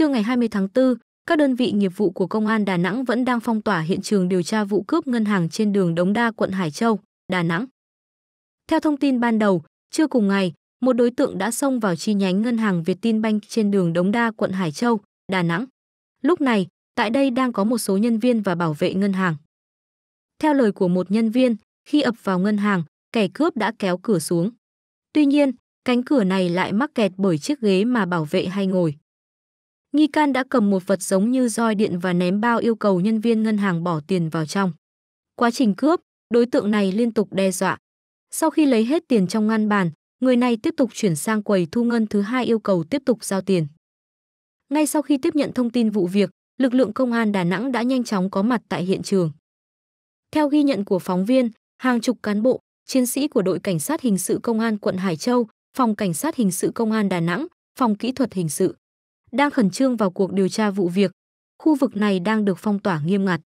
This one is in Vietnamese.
Trưa ngày 20 tháng 4, các đơn vị nghiệp vụ của Công an Đà Nẵng vẫn đang phong tỏa hiện trường điều tra vụ cướp ngân hàng trên đường Đống Đa, quận Hải Châu, Đà Nẵng. Theo thông tin ban đầu, trưa cùng ngày, một đối tượng đã xông vào chi nhánh ngân hàng Vietinbank trên đường Đống Đa, quận Hải Châu, Đà Nẵng. Lúc này, tại đây đang có một số nhân viên và bảo vệ ngân hàng. Theo lời của một nhân viên, khi ập vào ngân hàng, kẻ cướp đã kéo cửa xuống. Tuy nhiên, cánh cửa này lại mắc kẹt bởi chiếc ghế mà bảo vệ hay ngồi. Nghi can đã cầm một vật giống như roi điện và ném bao yêu cầu nhân viên ngân hàng bỏ tiền vào trong. Quá trình cướp, đối tượng này liên tục đe dọa. Sau khi lấy hết tiền trong ngăn bàn, người này tiếp tục chuyển sang quầy thu ngân thứ hai yêu cầu tiếp tục giao tiền. Ngay sau khi tiếp nhận thông tin vụ việc, lực lượng công an Đà Nẵng đã nhanh chóng có mặt tại hiện trường. Theo ghi nhận của phóng viên, hàng chục cán bộ, chiến sĩ của đội cảnh sát hình sự công an quận Hải Châu, phòng cảnh sát hình sự công an Đà Nẵng, phòng kỹ thuật hình sự đang khẩn trương vào cuộc điều tra vụ việc. Khu vực này đang được phong tỏa nghiêm ngặt.